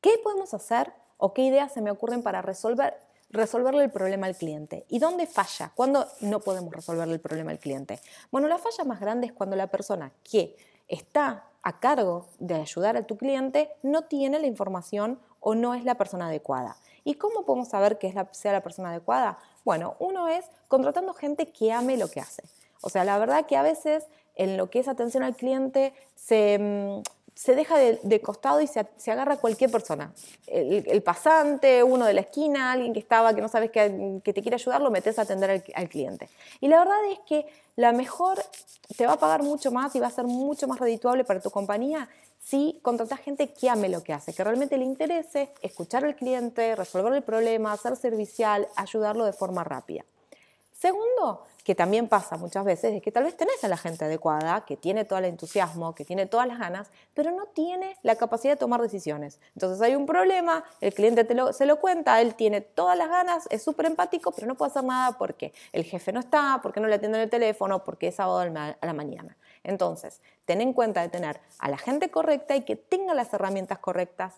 ¿Qué podemos hacer o qué ideas se me ocurren para resolver, resolverle el problema al cliente? ¿Y dónde falla? ¿Cuándo no podemos resolverle el problema al cliente? Bueno, la falla más grande es cuando la persona que está a cargo de ayudar a tu cliente no tiene la información o no es la persona adecuada. ¿Y cómo podemos saber que sea la persona adecuada? Bueno, uno es contratando gente que ame lo que hace. O sea, la verdad que a veces en lo que es atención al cliente se mm, se deja de, costado y se, se, agarra cualquier persona. El, pasante, uno de la esquina, alguien que estaba, que no sabes que, te quiere ayudar, lo metes a atender al, cliente. Y la verdad es que la mejor te va a pagar mucho más y va a ser mucho más redituable para tu compañía si contratas gente que ame lo que hace, que realmente le interese escuchar al cliente, resolver el problema, ser servicial, ayudarlo de forma rápida. Segundo, que también pasa muchas veces, es que tal vez tenés a la gente adecuada, que tiene todo el entusiasmo, que tiene todas las ganas, pero no tiene la capacidad de tomar decisiones. Entonces hay un problema, el cliente se lo cuenta, él tiene todas las ganas, es súper empático, pero no puede hacer nada porque el jefe no está, porque no le atienden el teléfono, porque es sábado a la mañana. Entonces, ten en cuenta de tener a la gente correcta y que tenga las herramientas correctas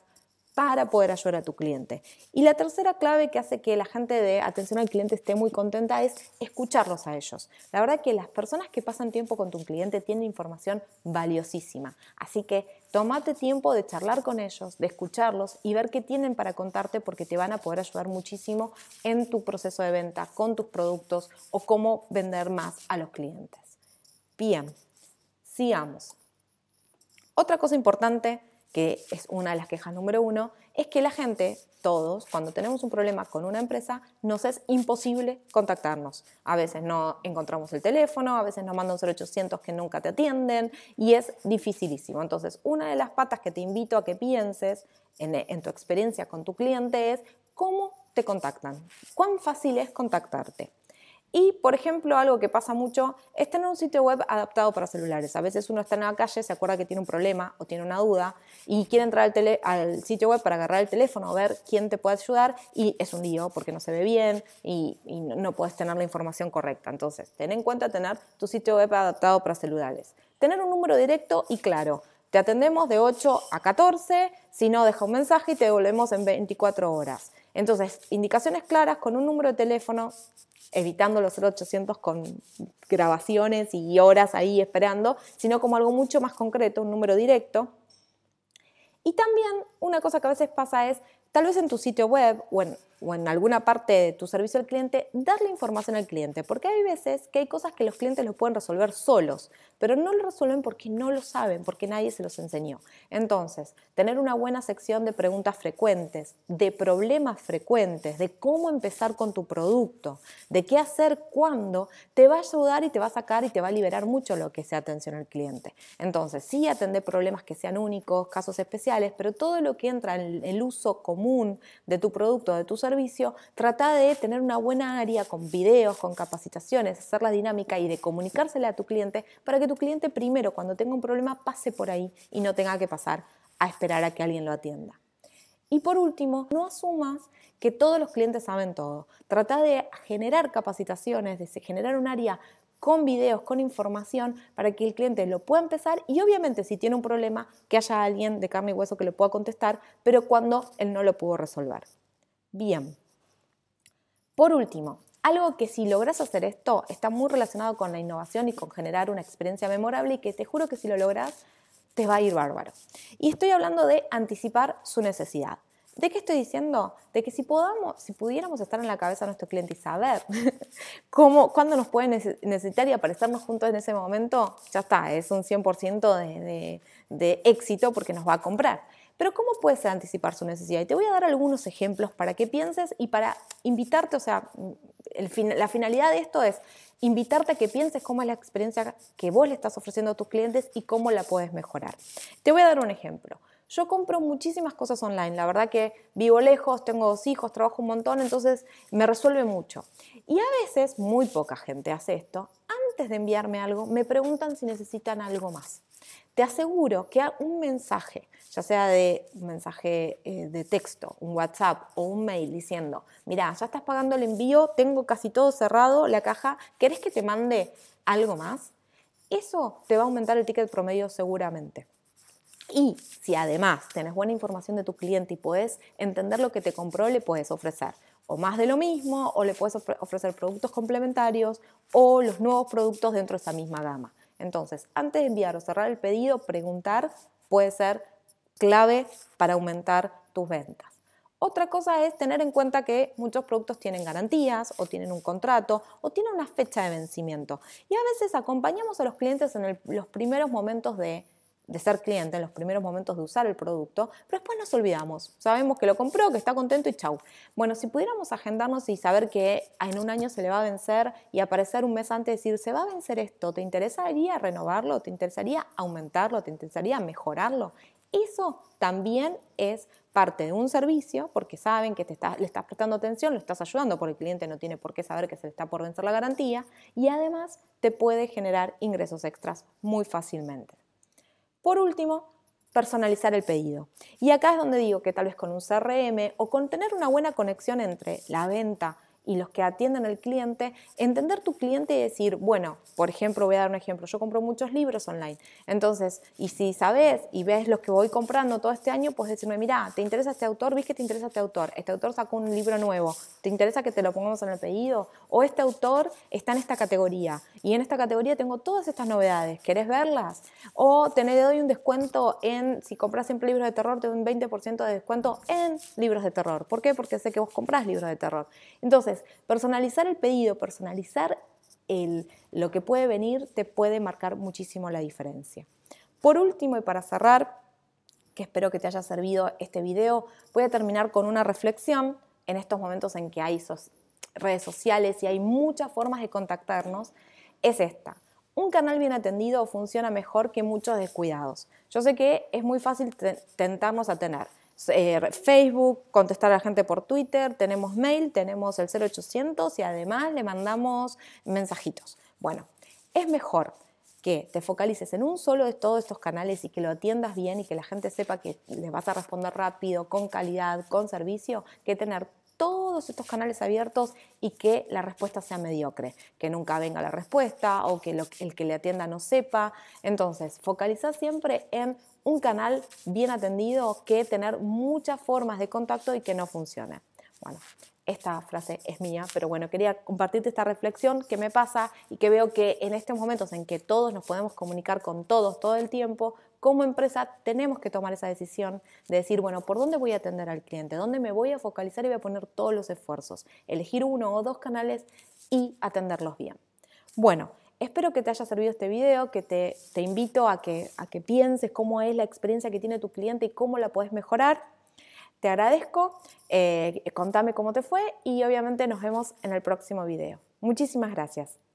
para poder ayudar a tu cliente. Y la tercera clave que hace que la gente de atención al cliente esté muy contenta es escucharlos a ellos. La verdad que las personas que pasan tiempo con tu cliente tienen información valiosísima. Así que tómate tiempo de charlar con ellos, de escucharlos y ver qué tienen para contarte porque te van a poder ayudar muchísimo en tu proceso de venta, con tus productos o cómo vender más a los clientes. Bien, sigamos. Otra cosa importante que es una de las quejas número uno, es que la gente, todos, cuando tenemos un problema con una empresa, nos es imposible contactarnos. A veces no encontramos el teléfono, a veces nos mandan 0800 que nunca te atienden y es dificilísimo. Entonces, una de las patas que te invito a que pienses en, en tu experiencia con tu cliente es cómo te contactan, cuán fácil es contactarte. Y, por ejemplo, algo que pasa mucho es tener un sitio web adaptado para celulares. A veces uno está en la calle, se acuerda que tiene un problema o tiene una duda y quiere entrar al, al sitio web para agarrar el teléfono, ver quién te puede ayudar y es un lío porque no se ve bien y, no, puedes tener la información correcta. Entonces, ten en cuenta tener tu sitio web adaptado para celulares. Tener un número directo y claro. Te atendemos de 8 a 14, si no, deja un mensaje y te devolvemos en 24 horas. Entonces, indicaciones claras con un número de teléfono, evitando los 800 con grabaciones y horas ahí esperando, sino como algo mucho más concreto, un número directo. Y también una cosa que a veces pasa es, tal vez en tu sitio web o en, alguna parte de tu servicio al cliente, darle información al cliente, porque hay veces que hay cosas que los clientes lo pueden resolver solos, pero no lo resuelven porque no lo saben, porque nadie se los enseñó. Entonces, tener una buena sección de preguntas frecuentes, de problemas frecuentes, de cómo empezar con tu producto, de qué hacer cuándo, te va a ayudar y te va a sacar y te va a liberar mucho lo que sea atención al cliente. Entonces, sí atender problemas que sean únicos, casos especiales, pero todo lo que entra en el uso común de tu producto de tu servicio, trata de tener una buena área con videos, con capacitaciones, hacerla dinámica y de comunicársela a tu cliente para que tu cliente primero, cuando tenga un problema, pase por ahí y no tenga que pasar a esperar a que alguien lo atienda. Y por último, no asumas que todos los clientes saben todo. Trata de generar capacitaciones, de generar un área con videos, con información, para que el cliente lo pueda empezar y obviamente si tiene un problema, que haya alguien de carne y hueso que lo pueda contestar, pero cuando él no lo pudo resolver. Bien. Por último, algo que si logras hacer esto está muy relacionado con la innovación y con generar una experiencia memorable y que te juro que si lo logras te va a ir bárbaro. Y estoy hablando de anticipar su necesidad. ¿De qué estoy diciendo? De que si, si pudiéramos estar en la cabeza de nuestro cliente y saber cómo, cuándo nos pueden necesitar y aparecernos juntos en ese momento, ya está, es un 100% de, éxito porque nos va a comprar. Pero ¿cómo puedes anticipar su necesidad? Y te voy a dar algunos ejemplos para que pienses y para invitarte, o sea, la finalidad de esto es invitarte a que pienses cómo es la experiencia que vos le estás ofreciendo a tus clientes y cómo la puedes mejorar. Te voy a dar un ejemplo. Yo compro muchísimas cosas online, la verdad que vivo lejos, tengo dos hijos, trabajo un montón, entonces me resuelve mucho. Y a veces, muy poca gente hace esto, antes de enviarme algo, me preguntan si necesitan algo más. Te aseguro que un mensaje, ya sea de mensaje eh, de texto, un WhatsApp o un mail diciendo, mira, ya estás pagando el envío, tengo casi todo cerrado, la caja, ¿querés que te mande algo más? Eso te va a aumentar el ticket promedio seguramente. Y si además tenés buena información de tu cliente y puedes entender lo que te compró, le puedes ofrecer o más de lo mismo, o le puedes ofrecer productos complementarios o los nuevos productos dentro de esa misma gama. Entonces, antes de enviar o cerrar el pedido, preguntar puede ser clave para aumentar tus ventas. Otra cosa es tener en cuenta que muchos productos tienen garantías o tienen un contrato o tienen una fecha de vencimiento. Y a veces acompañamos a los clientes en los primeros momentos de de ser cliente en los primeros momentos de usar el producto, pero después nos olvidamos. Sabemos que lo compró, que está contento y chau. Bueno, si pudiéramos agendarnos y saber que en un año se le va a vencer y aparecer un mes antes y decir, se va a vencer esto, ¿te interesaría renovarlo? ¿Te interesaría aumentarlo? ¿Te interesaría mejorarlo? Eso también es parte de un servicio porque saben que te le estás prestando atención, lo estás ayudando porque el cliente no tiene por qué saber que se le está por vencer la garantía y además te puede generar ingresos extras muy fácilmente. Por último, personalizar el pedido. Y acá es donde digo que tal vez con un CRM o con tener una buena conexión entre la venta y los que atienden al cliente, entender tu cliente y decir, bueno, por ejemplo, voy a dar un ejemplo, yo compro muchos libros online, entonces, y si sabes y ves los que voy comprando todo este año, pues decirme, mira, ¿te interesa este autor? ¿Viste que te interesa este autor? Este autor sacó un libro nuevo, ¿te interesa que te lo pongamos en el pedido? O este autor está en esta categoría, y en esta categoría tengo todas estas novedades. ¿Querés verlas? O te doy un descuento en, si compras siempre libros de terror, te doy un 20% de descuento en libros de terror. ¿Por qué? Porque sé que vos comprás libros de terror. Entonces, personalizar el pedido, personalizar lo que puede venir, te puede marcar muchísimo la diferencia. Por último, y para cerrar, que espero que te haya servido este video, voy a terminar con una reflexión en estos momentos en que hay redes sociales y hay muchas formas de contactarnos es esta. Un canal bien atendido funciona mejor que muchos descuidados. Yo sé que es muy fácil tentarnos a tener eh, Facebook, contestar a la gente por Twitter, tenemos mail, tenemos el 0800 y además le mandamos mensajitos. Bueno, es mejor que te focalices en un solo de todos estos canales y que lo atiendas bien y que la gente sepa que les vas a responder rápido, con calidad, con servicio, que tener todos estos canales abiertos y que la respuesta sea mediocre, que nunca venga la respuesta o que el que le atienda no sepa. Entonces, focaliza siempre en un canal bien atendido que tener muchas formas de contacto y que no funcione. Bueno, esta frase es mía, pero bueno, quería compartirte esta reflexión que me pasa y que veo que en estos momentos en que todos nos podemos comunicar con todos todo el tiempo, como empresa tenemos que tomar esa decisión de decir, bueno, ¿por dónde voy a atender al cliente? ¿Dónde me voy a focalizar y voy a poner todos los esfuerzos? Elegir uno o dos canales y atenderlos bien. Bueno, Espero que te haya servido este video, que te, invito a que, a que pienses cómo es la experiencia que tiene tu cliente y cómo la puedes mejorar. Te agradezco, eh, contame cómo te fue y obviamente nos vemos en el próximo video. Muchísimas gracias.